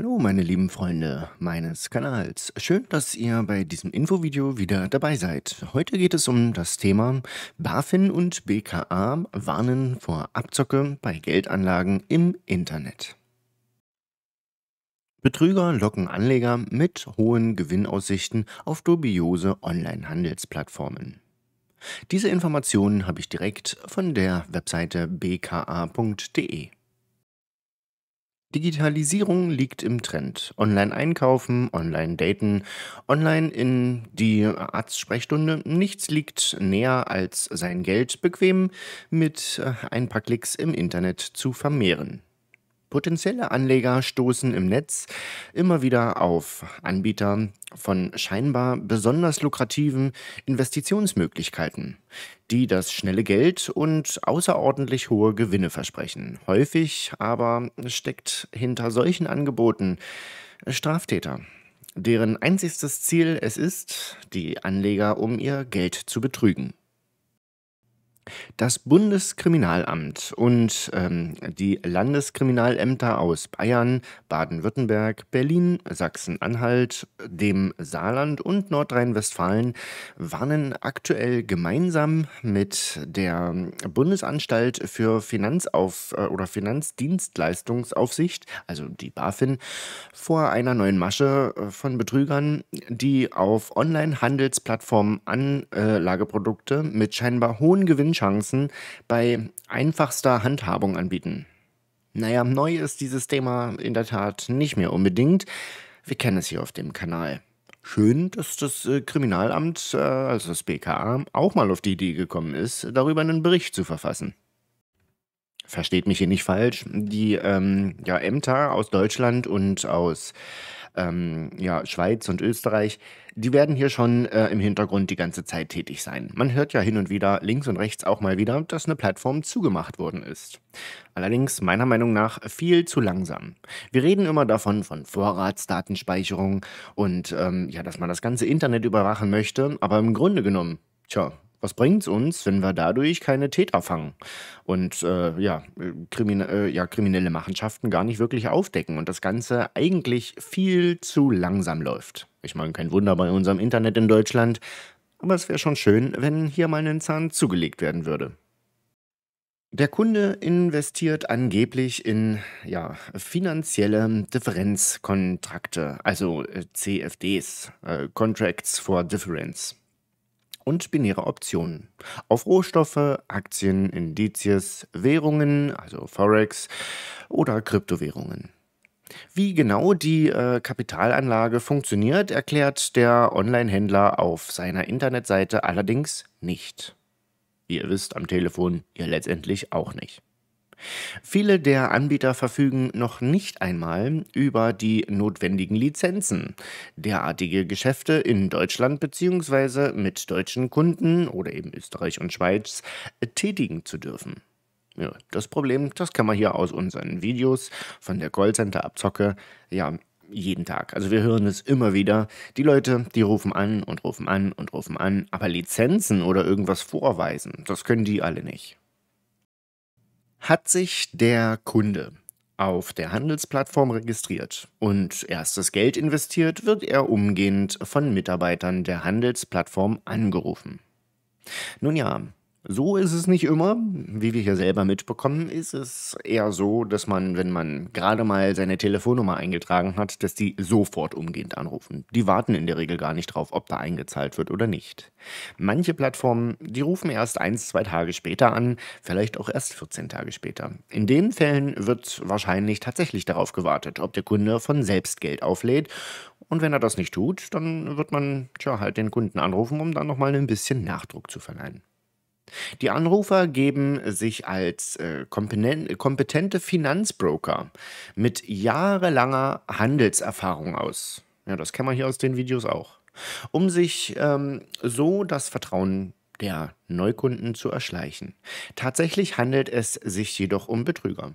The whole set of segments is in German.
Hallo meine lieben Freunde meines Kanals. Schön, dass ihr bei diesem Infovideo wieder dabei seid. Heute geht es um das Thema BaFin und BKA warnen vor Abzocke bei Geldanlagen im Internet. Betrüger locken Anleger mit hohen Gewinnaussichten auf dubiose Online-Handelsplattformen. Diese Informationen habe ich direkt von der Webseite bka.de. Digitalisierung liegt im Trend. Online einkaufen, online daten, online in die Arztsprechstunde. Nichts liegt näher als sein Geld bequem mit äh, ein paar Klicks im Internet zu vermehren. Potenzielle Anleger stoßen im Netz immer wieder auf Anbieter von scheinbar besonders lukrativen Investitionsmöglichkeiten, die das schnelle Geld und außerordentlich hohe Gewinne versprechen. Häufig aber steckt hinter solchen Angeboten Straftäter, deren einzigstes Ziel es ist, die Anleger um ihr Geld zu betrügen. Das Bundeskriminalamt und ähm, die Landeskriminalämter aus Bayern, Baden-Württemberg, Berlin, Sachsen-Anhalt, dem Saarland und Nordrhein-Westfalen warnen aktuell gemeinsam mit der Bundesanstalt für Finanzauf äh, oder Finanzdienstleistungsaufsicht, also die BaFin, vor einer neuen Masche äh, von Betrügern, die auf Online-Handelsplattformen Anlageprodukte äh, mit scheinbar hohen Gewinnen Gewinnchancen bei einfachster Handhabung anbieten. Naja, neu ist dieses Thema in der Tat nicht mehr unbedingt. Wir kennen es hier auf dem Kanal. Schön, dass das äh, Kriminalamt, äh, also das BKA, auch mal auf die Idee gekommen ist, darüber einen Bericht zu verfassen. Versteht mich hier nicht falsch, die ähm, ja, Ämter aus Deutschland und aus ähm, ja, Schweiz und Österreich, die werden hier schon äh, im Hintergrund die ganze Zeit tätig sein. Man hört ja hin und wieder links und rechts auch mal wieder, dass eine Plattform zugemacht worden ist. Allerdings meiner Meinung nach viel zu langsam. Wir reden immer davon von Vorratsdatenspeicherung und ähm, ja, dass man das ganze Internet überwachen möchte, aber im Grunde genommen, tja, was bringt es uns, wenn wir dadurch keine Täter fangen und äh, ja, Krimin äh, ja, kriminelle Machenschaften gar nicht wirklich aufdecken und das Ganze eigentlich viel zu langsam läuft? Ich meine, kein Wunder bei unserem Internet in Deutschland, aber es wäre schon schön, wenn hier mal ein Zahn zugelegt werden würde. Der Kunde investiert angeblich in ja, finanzielle Differenzkontrakte, also äh, CFDs, äh, Contracts for Difference und binäre Optionen auf Rohstoffe, Aktien, Indizes, Währungen, also Forex oder Kryptowährungen. Wie genau die äh, Kapitalanlage funktioniert, erklärt der Online-Händler auf seiner Internetseite allerdings nicht. ihr wisst, am Telefon ja letztendlich auch nicht. Viele der Anbieter verfügen noch nicht einmal über die notwendigen Lizenzen. Derartige Geschäfte in Deutschland bzw. mit deutschen Kunden oder eben Österreich und Schweiz tätigen zu dürfen. Ja, das Problem, das kann man hier aus unseren Videos von der Callcenter-Abzocke ja jeden Tag. Also wir hören es immer wieder. Die Leute, die rufen an und rufen an und rufen an, aber Lizenzen oder irgendwas vorweisen, das können die alle nicht. Hat sich der Kunde auf der Handelsplattform registriert und erstes Geld investiert, wird er umgehend von Mitarbeitern der Handelsplattform angerufen. Nun ja, so ist es nicht immer. Wie wir hier selber mitbekommen, ist es eher so, dass man, wenn man gerade mal seine Telefonnummer eingetragen hat, dass die sofort umgehend anrufen. Die warten in der Regel gar nicht drauf, ob da eingezahlt wird oder nicht. Manche Plattformen, die rufen erst eins, zwei Tage später an, vielleicht auch erst 14 Tage später. In den Fällen wird wahrscheinlich tatsächlich darauf gewartet, ob der Kunde von selbst Geld auflädt und wenn er das nicht tut, dann wird man tja, halt den Kunden anrufen, um dann nochmal ein bisschen Nachdruck zu verleihen. Die Anrufer geben sich als äh, kompetente Finanzbroker mit jahrelanger Handelserfahrung aus. Ja, das kennen wir hier aus den Videos auch. Um sich ähm, so das Vertrauen der Neukunden zu erschleichen. Tatsächlich handelt es sich jedoch um Betrüger,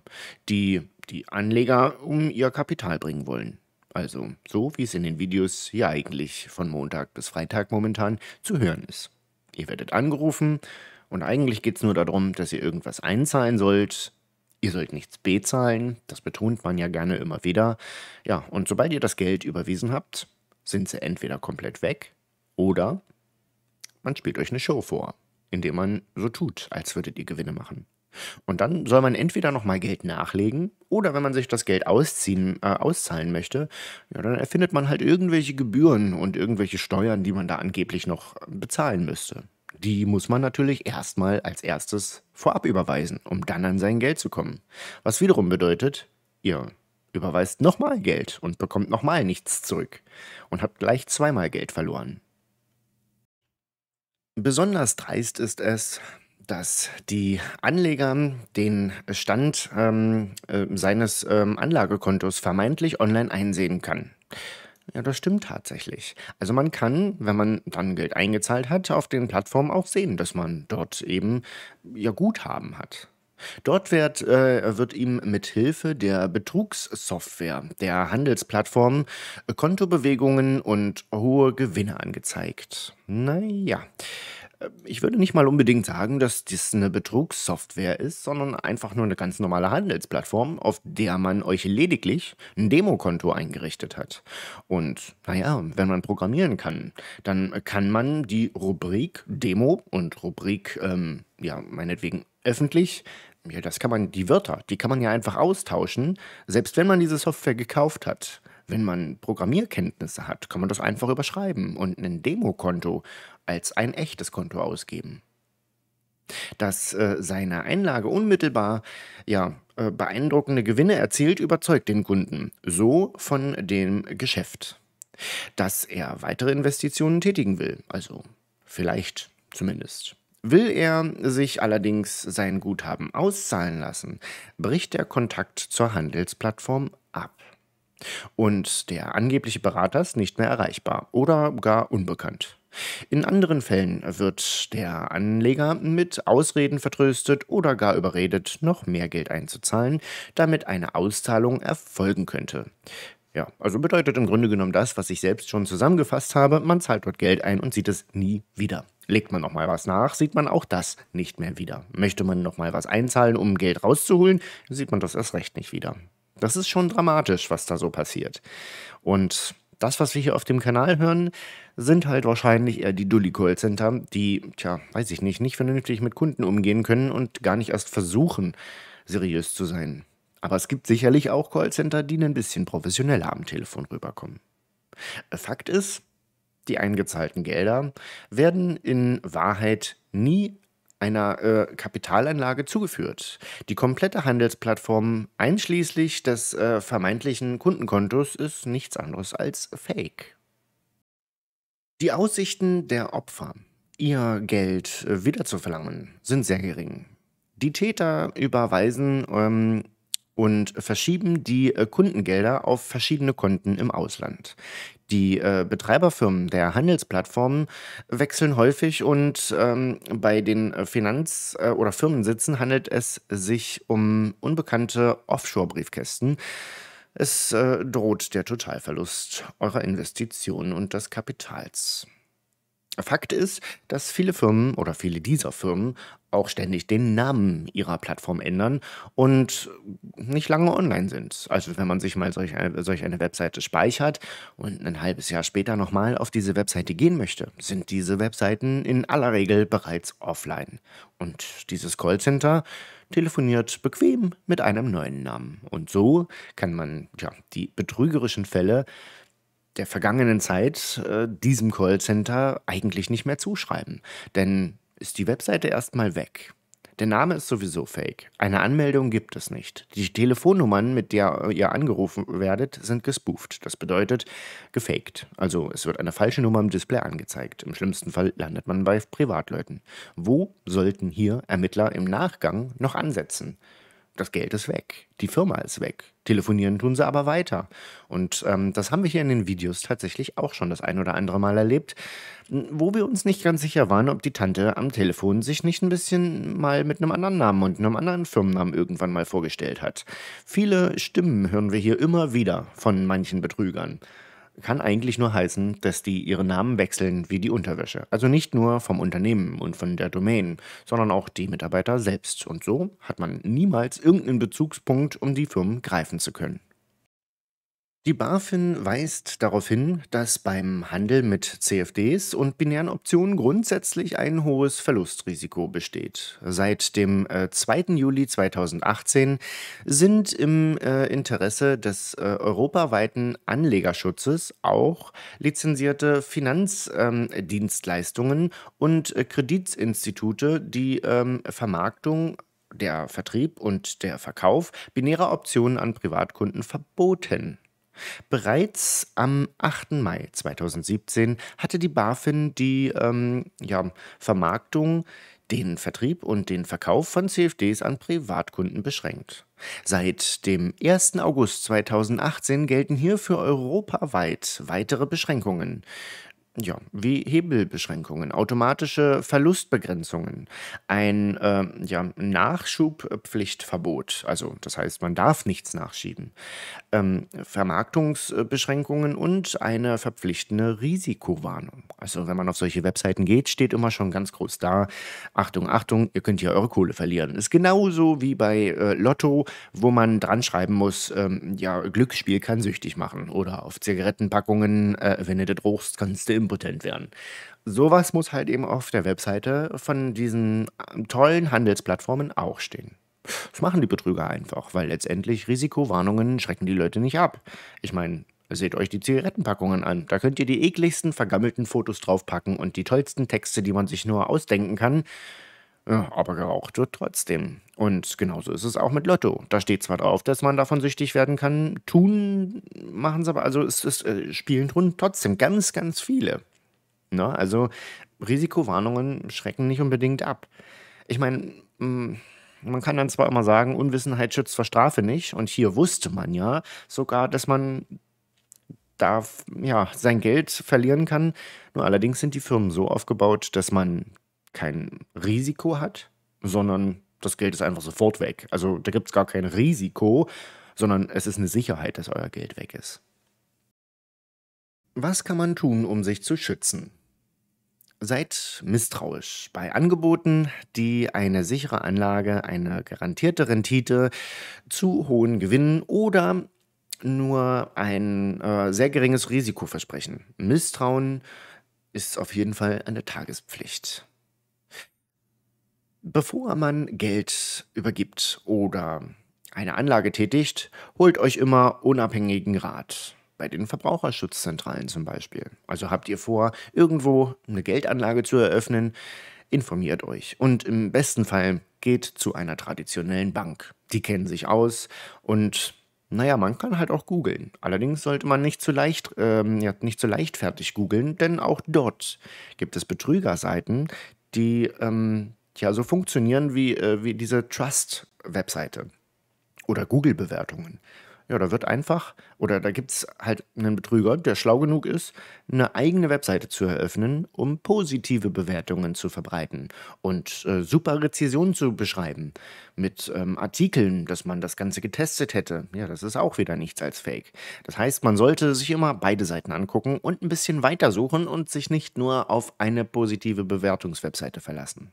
die die Anleger um ihr Kapital bringen wollen. Also so wie es in den Videos hier eigentlich von Montag bis Freitag momentan zu hören ist. Ihr werdet angerufen, und eigentlich geht es nur darum, dass ihr irgendwas einzahlen sollt. Ihr sollt nichts bezahlen, das betont man ja gerne immer wieder. Ja, und sobald ihr das Geld überwiesen habt, sind sie entweder komplett weg oder man spielt euch eine Show vor, indem man so tut, als würdet ihr Gewinne machen. Und dann soll man entweder nochmal Geld nachlegen oder wenn man sich das Geld ausziehen, äh, auszahlen möchte, ja, dann erfindet man halt irgendwelche Gebühren und irgendwelche Steuern, die man da angeblich noch bezahlen müsste. Die muss man natürlich erstmal als erstes vorab überweisen, um dann an sein Geld zu kommen. Was wiederum bedeutet, ihr überweist nochmal Geld und bekommt nochmal nichts zurück und habt gleich zweimal Geld verloren. Besonders dreist ist es, dass die Anleger den Stand ähm, äh, seines ähm, Anlagekontos vermeintlich online einsehen kann. Ja, das stimmt tatsächlich. Also man kann, wenn man dann Geld eingezahlt hat, auf den Plattformen auch sehen, dass man dort eben ja Guthaben hat. Dort wird, äh, wird ihm mit Hilfe der Betrugssoftware der Handelsplattformen äh, Kontobewegungen und hohe Gewinne angezeigt. Naja, äh, ich würde nicht mal unbedingt sagen, dass dies eine Betrugssoftware ist, sondern einfach nur eine ganz normale Handelsplattform, auf der man euch lediglich ein Demokonto eingerichtet hat. Und naja, wenn man programmieren kann, dann kann man die Rubrik Demo und Rubrik, ähm, ja, meinetwegen öffentlich, ja, das kann man, die Wörter, die kann man ja einfach austauschen, selbst wenn man diese Software gekauft hat. Wenn man Programmierkenntnisse hat, kann man das einfach überschreiben und ein Demokonto als ein echtes Konto ausgeben. Dass äh, seine Einlage unmittelbar ja, äh, beeindruckende Gewinne erzielt, überzeugt den Kunden, so von dem Geschäft. Dass er weitere Investitionen tätigen will, also vielleicht zumindest. Will er sich allerdings sein Guthaben auszahlen lassen, bricht der Kontakt zur Handelsplattform ab und der angebliche Berater ist nicht mehr erreichbar oder gar unbekannt. In anderen Fällen wird der Anleger mit Ausreden vertröstet oder gar überredet, noch mehr Geld einzuzahlen, damit eine Auszahlung erfolgen könnte. Ja, also bedeutet im Grunde genommen das, was ich selbst schon zusammengefasst habe, man zahlt dort Geld ein und sieht es nie wieder. Legt man nochmal was nach, sieht man auch das nicht mehr wieder. Möchte man nochmal was einzahlen, um Geld rauszuholen, sieht man das erst recht nicht wieder. Das ist schon dramatisch, was da so passiert. Und das, was wir hier auf dem Kanal hören, sind halt wahrscheinlich eher die dully Callcenter, die, tja, weiß ich nicht, nicht vernünftig mit Kunden umgehen können und gar nicht erst versuchen, seriös zu sein. Aber es gibt sicherlich auch Callcenter, die ein bisschen professioneller am Telefon rüberkommen. Fakt ist, die eingezahlten Gelder werden in Wahrheit nie einer äh, Kapitalanlage zugeführt. Die komplette Handelsplattform einschließlich des äh, vermeintlichen Kundenkontos ist nichts anderes als Fake. Die Aussichten der Opfer, ihr Geld äh, wiederzuverlangen, sind sehr gering. Die Täter überweisen ähm, und verschieben die äh, Kundengelder auf verschiedene Konten im Ausland. Die äh, Betreiberfirmen der Handelsplattformen wechseln häufig und ähm, bei den Finanz- äh, oder Firmensitzen handelt es sich um unbekannte Offshore-Briefkästen. Es äh, droht der Totalverlust eurer Investitionen und des Kapitals. Fakt ist, dass viele Firmen oder viele dieser Firmen auch ständig den Namen ihrer Plattform ändern und nicht lange online sind. Also wenn man sich mal solch eine, äh, solch eine Webseite speichert und ein halbes Jahr später nochmal auf diese Webseite gehen möchte, sind diese Webseiten in aller Regel bereits offline. Und dieses Callcenter telefoniert bequem mit einem neuen Namen. Und so kann man ja, die betrügerischen Fälle der vergangenen Zeit äh, diesem Callcenter eigentlich nicht mehr zuschreiben. Denn ist die Webseite erstmal weg. Der Name ist sowieso fake. Eine Anmeldung gibt es nicht. Die Telefonnummern, mit der ihr angerufen werdet, sind gespooft. Das bedeutet gefaked. Also es wird eine falsche Nummer im Display angezeigt. Im schlimmsten Fall landet man bei Privatleuten. Wo sollten hier Ermittler im Nachgang noch ansetzen? das Geld ist weg, die Firma ist weg. Telefonieren tun sie aber weiter. Und ähm, das haben wir hier in den Videos tatsächlich auch schon das ein oder andere Mal erlebt, wo wir uns nicht ganz sicher waren, ob die Tante am Telefon sich nicht ein bisschen mal mit einem anderen Namen und einem anderen Firmennamen irgendwann mal vorgestellt hat. Viele Stimmen hören wir hier immer wieder von manchen Betrügern kann eigentlich nur heißen, dass die ihre Namen wechseln wie die Unterwäsche. Also nicht nur vom Unternehmen und von der Domain, sondern auch die Mitarbeiter selbst. Und so hat man niemals irgendeinen Bezugspunkt, um die Firmen greifen zu können. Die BaFin weist darauf hin, dass beim Handel mit CFDs und binären Optionen grundsätzlich ein hohes Verlustrisiko besteht. Seit dem äh, 2. Juli 2018 sind im äh, Interesse des äh, europaweiten Anlegerschutzes auch lizenzierte Finanzdienstleistungen ähm, und äh, Kreditinstitute, die ähm, Vermarktung der Vertrieb und der Verkauf binärer Optionen an Privatkunden verboten. Bereits am 8. Mai 2017 hatte die BaFin die ähm, ja, Vermarktung, den Vertrieb und den Verkauf von CFDs an Privatkunden beschränkt. Seit dem 1. August 2018 gelten hier für europaweit weitere Beschränkungen ja, wie Hebelbeschränkungen, automatische Verlustbegrenzungen, ein äh, ja, Nachschubpflichtverbot, also das heißt, man darf nichts nachschieben, ähm, Vermarktungsbeschränkungen und eine verpflichtende Risikowarnung. Also wenn man auf solche Webseiten geht, steht immer schon ganz groß da, Achtung, Achtung, ihr könnt hier eure Kohle verlieren. Ist genauso wie bei äh, Lotto, wo man dran schreiben muss, ähm, ja, Glücksspiel kann süchtig machen oder auf Zigarettenpackungen, äh, wenn du das rochst, kannst du impotent werden. Sowas muss halt eben auf der Webseite von diesen äh, tollen Handelsplattformen auch stehen. Das machen die Betrüger einfach, weil letztendlich Risikowarnungen schrecken die Leute nicht ab. Ich meine, seht euch die Zigarettenpackungen an. Da könnt ihr die ekligsten, vergammelten Fotos draufpacken und die tollsten Texte, die man sich nur ausdenken kann. Ja, aber geraucht wird trotzdem. Und genauso ist es auch mit Lotto. Da steht zwar drauf, dass man davon süchtig werden kann, tun machen sie aber, also es, es äh, spielen tun trotzdem ganz, ganz viele. Na, ne? also Risikowarnungen schrecken nicht unbedingt ab. Ich meine, mm, man kann dann zwar immer sagen, Unwissenheit schützt vor Strafe nicht, und hier wusste man ja sogar, dass man da ja, sein Geld verlieren kann. Nur allerdings sind die Firmen so aufgebaut, dass man kein Risiko hat, sondern das Geld ist einfach sofort weg. Also da gibt es gar kein Risiko, sondern es ist eine Sicherheit, dass euer Geld weg ist. Was kann man tun, um sich zu schützen? Seid misstrauisch bei Angeboten, die eine sichere Anlage, eine garantierte Rendite zu hohen Gewinnen oder nur ein äh, sehr geringes Risiko versprechen. Misstrauen ist auf jeden Fall eine Tagespflicht. Bevor man Geld übergibt oder eine Anlage tätigt, holt euch immer unabhängigen Rat. Bei den Verbraucherschutzzentralen zum Beispiel. Also habt ihr vor, irgendwo eine Geldanlage zu eröffnen, informiert euch. Und im besten Fall geht zu einer traditionellen Bank. Die kennen sich aus und naja, man kann halt auch googeln. Allerdings sollte man nicht zu, leicht, ähm, ja, nicht zu leichtfertig googeln, denn auch dort gibt es Betrügerseiten, die ähm, ja so funktionieren wie, äh, wie diese Trust-Webseite oder Google-Bewertungen. Ja, da wird einfach, oder da gibt es halt einen Betrüger, der schlau genug ist, eine eigene Webseite zu eröffnen, um positive Bewertungen zu verbreiten und äh, super Rezessionen zu beschreiben. Mit ähm, Artikeln, dass man das Ganze getestet hätte. Ja, das ist auch wieder nichts als Fake. Das heißt, man sollte sich immer beide Seiten angucken und ein bisschen weitersuchen und sich nicht nur auf eine positive Bewertungswebseite verlassen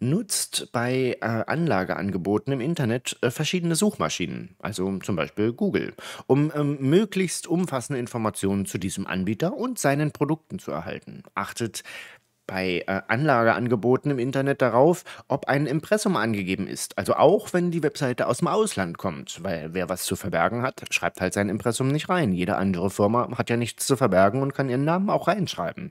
nutzt bei äh, Anlageangeboten im Internet äh, verschiedene Suchmaschinen, also zum Beispiel Google, um ähm, möglichst umfassende Informationen zu diesem Anbieter und seinen Produkten zu erhalten. Achtet bei äh, Anlageangeboten im Internet darauf, ob ein Impressum angegeben ist, also auch wenn die Webseite aus dem Ausland kommt, weil wer was zu verbergen hat, schreibt halt sein Impressum nicht rein. Jede andere Firma hat ja nichts zu verbergen und kann ihren Namen auch reinschreiben.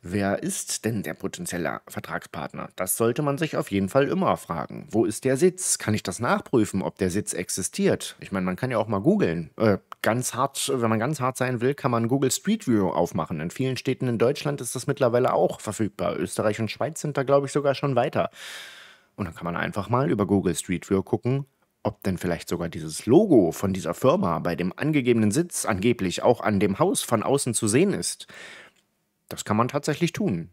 Wer ist denn der potenzielle Vertragspartner? Das sollte man sich auf jeden Fall immer fragen. Wo ist der Sitz? Kann ich das nachprüfen, ob der Sitz existiert? Ich meine, man kann ja auch mal googeln. Äh, ganz hart, wenn man ganz hart sein will, kann man Google Street View aufmachen. In vielen Städten in Deutschland ist das mittlerweile auch verfügbar. Österreich und Schweiz sind da, glaube ich, sogar schon weiter. Und dann kann man einfach mal über Google Street View gucken, ob denn vielleicht sogar dieses Logo von dieser Firma bei dem angegebenen Sitz angeblich auch an dem Haus von außen zu sehen ist. Das kann man tatsächlich tun.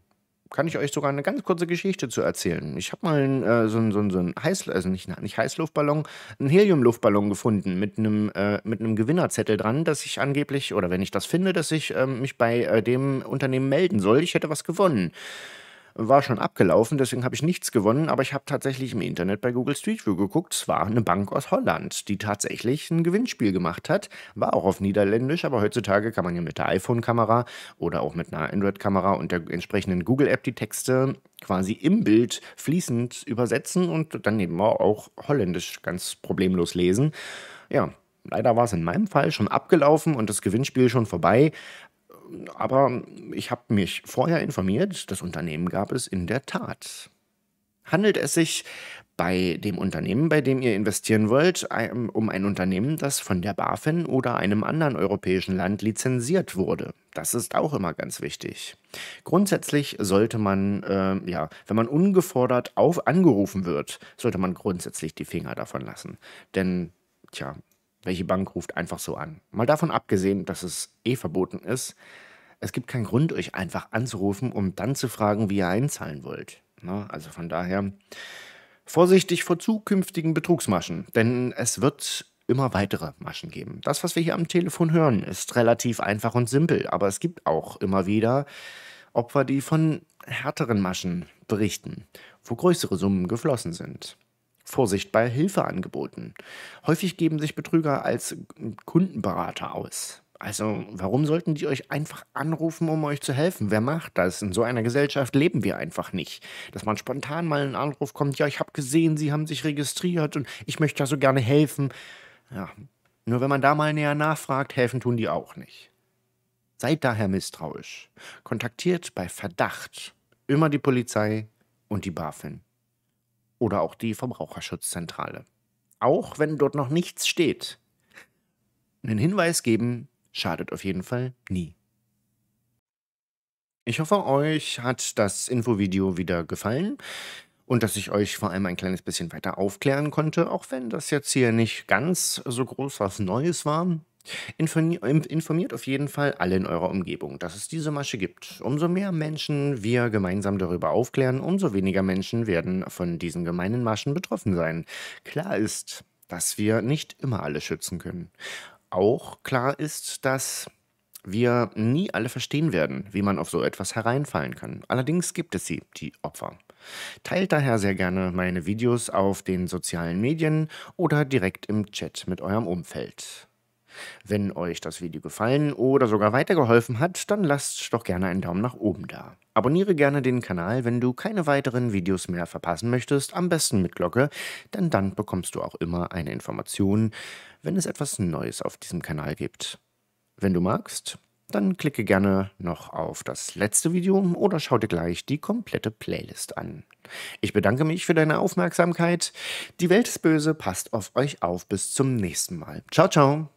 Kann ich euch sogar eine ganz kurze Geschichte zu erzählen. Ich habe mal äh, so einen, so so einen Heiß, also nicht, nicht Heißluftballon, einen Heliumluftballon gefunden mit einem, äh, mit einem Gewinnerzettel dran, dass ich angeblich, oder wenn ich das finde, dass ich äh, mich bei äh, dem Unternehmen melden soll, ich hätte was gewonnen war schon abgelaufen, deswegen habe ich nichts gewonnen, aber ich habe tatsächlich im Internet bei Google Street View geguckt. Es war eine Bank aus Holland, die tatsächlich ein Gewinnspiel gemacht hat. War auch auf Niederländisch, aber heutzutage kann man ja mit der iPhone-Kamera oder auch mit einer Android-Kamera und der entsprechenden Google-App die Texte quasi im Bild fließend übersetzen und dann eben auch Holländisch ganz problemlos lesen. Ja, leider war es in meinem Fall schon abgelaufen und das Gewinnspiel schon vorbei aber ich habe mich vorher informiert, das Unternehmen gab es in der Tat. Handelt es sich bei dem Unternehmen, bei dem ihr investieren wollt, um ein Unternehmen, das von der BaFin oder einem anderen europäischen Land lizenziert wurde. Das ist auch immer ganz wichtig. Grundsätzlich sollte man, äh, ja, wenn man ungefordert auf angerufen wird, sollte man grundsätzlich die Finger davon lassen. Denn, tja, welche Bank ruft einfach so an? Mal davon abgesehen, dass es eh verboten ist, es gibt keinen Grund, euch einfach anzurufen, um dann zu fragen, wie ihr einzahlen wollt. Na, ne? also von daher vorsichtig vor zukünftigen Betrugsmaschen, denn es wird immer weitere Maschen geben. Das, was wir hier am Telefon hören, ist relativ einfach und simpel, aber es gibt auch immer wieder Opfer, die von härteren Maschen berichten, wo größere Summen geflossen sind. Vorsicht bei Hilfeangeboten. Häufig geben sich Betrüger als Kundenberater aus. Also warum sollten die euch einfach anrufen, um euch zu helfen? Wer macht das? In so einer Gesellschaft leben wir einfach nicht. Dass man spontan mal einen Anruf kommt, ja, ich habe gesehen, Sie haben sich registriert und ich möchte ja so gerne helfen. Ja, nur wenn man da mal näher nachfragt, helfen tun die auch nicht. Seid daher misstrauisch. Kontaktiert bei Verdacht immer die Polizei und die BaFin oder auch die Verbraucherschutzzentrale. Auch wenn dort noch nichts steht. Einen Hinweis geben schadet auf jeden Fall nie. Ich hoffe, euch hat das Infovideo wieder gefallen und dass ich euch vor allem ein kleines bisschen weiter aufklären konnte, auch wenn das jetzt hier nicht ganz so groß was Neues war. Informiert auf jeden Fall alle in eurer Umgebung, dass es diese Masche gibt. Umso mehr Menschen wir gemeinsam darüber aufklären, umso weniger Menschen werden von diesen gemeinen Maschen betroffen sein. Klar ist, dass wir nicht immer alle schützen können. Auch klar ist, dass wir nie alle verstehen werden, wie man auf so etwas hereinfallen kann. Allerdings gibt es sie, die Opfer. Teilt daher sehr gerne meine Videos auf den sozialen Medien oder direkt im Chat mit eurem Umfeld. Wenn euch das Video gefallen oder sogar weitergeholfen hat, dann lasst doch gerne einen Daumen nach oben da. Abonniere gerne den Kanal, wenn du keine weiteren Videos mehr verpassen möchtest, am besten mit Glocke, denn dann bekommst du auch immer eine Information, wenn es etwas Neues auf diesem Kanal gibt. Wenn du magst, dann klicke gerne noch auf das letzte Video oder schau dir gleich die komplette Playlist an. Ich bedanke mich für deine Aufmerksamkeit. Die Welt ist böse, passt auf euch auf. Bis zum nächsten Mal. Ciao, ciao.